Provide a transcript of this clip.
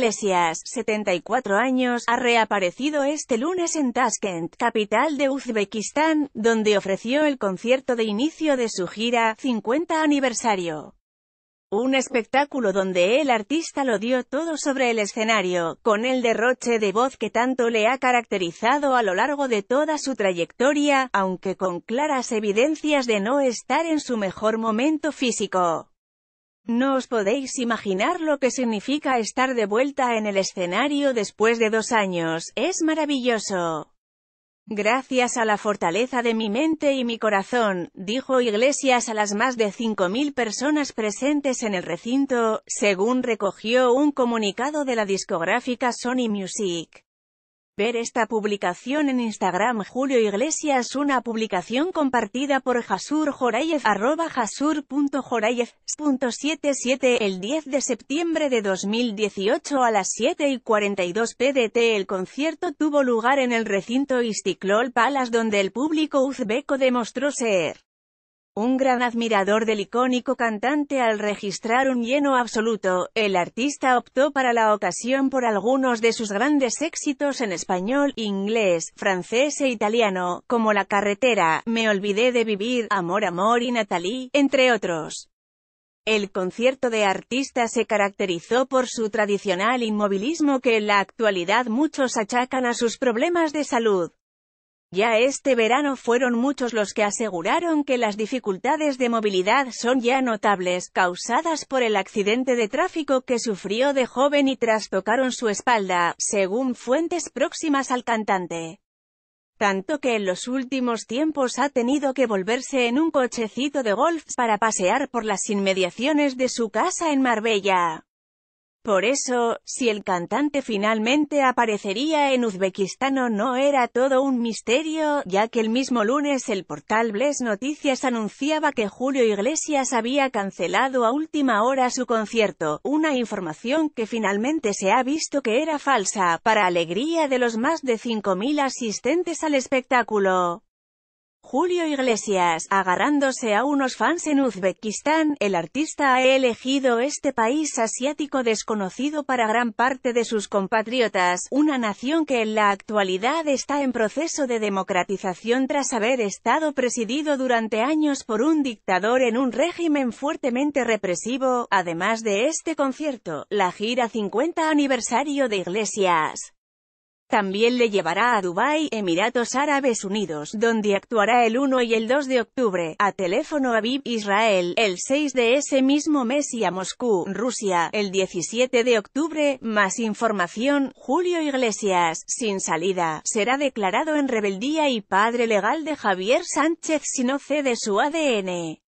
Iglesias, 74 años, ha reaparecido este lunes en Tashkent, capital de Uzbekistán, donde ofreció el concierto de inicio de su gira, 50 aniversario. Un espectáculo donde el artista lo dio todo sobre el escenario, con el derroche de voz que tanto le ha caracterizado a lo largo de toda su trayectoria, aunque con claras evidencias de no estar en su mejor momento físico. No os podéis imaginar lo que significa estar de vuelta en el escenario después de dos años, es maravilloso. Gracias a la fortaleza de mi mente y mi corazón, dijo Iglesias a las más de 5.000 personas presentes en el recinto, según recogió un comunicado de la discográfica Sony Music. Ver esta publicación en Instagram Julio Iglesias Una publicación compartida por Jasur Jorayev, arroba El 10 de septiembre de 2018 a las 7 y 42 PDT el concierto tuvo lugar en el recinto Istiklol Palace donde el público uzbeco demostró ser un gran admirador del icónico cantante al registrar un lleno absoluto, el artista optó para la ocasión por algunos de sus grandes éxitos en español, inglés, francés e italiano, como La carretera, Me olvidé de vivir, Amor Amor y Natalie, entre otros. El concierto de artista se caracterizó por su tradicional inmovilismo que en la actualidad muchos achacan a sus problemas de salud. Ya este verano fueron muchos los que aseguraron que las dificultades de movilidad son ya notables, causadas por el accidente de tráfico que sufrió de joven y trastocaron su espalda, según fuentes próximas al cantante. Tanto que en los últimos tiempos ha tenido que volverse en un cochecito de golf para pasear por las inmediaciones de su casa en Marbella. Por eso, si el cantante finalmente aparecería en Uzbekistán no era todo un misterio, ya que el mismo lunes el portal Bles Noticias anunciaba que Julio Iglesias había cancelado a última hora su concierto, una información que finalmente se ha visto que era falsa, para alegría de los más de 5.000 asistentes al espectáculo. Julio Iglesias, agarrándose a unos fans en Uzbekistán, el artista ha elegido este país asiático desconocido para gran parte de sus compatriotas, una nación que en la actualidad está en proceso de democratización tras haber estado presidido durante años por un dictador en un régimen fuertemente represivo. Además de este concierto, la gira 50 aniversario de Iglesias también le llevará a Dubái, Emiratos Árabes Unidos, donde actuará el 1 y el 2 de octubre, a teléfono a Viv, Israel, el 6 de ese mismo mes y a Moscú, Rusia, el 17 de octubre. Más información, Julio Iglesias, sin salida, será declarado en rebeldía y padre legal de Javier Sánchez si no cede su ADN.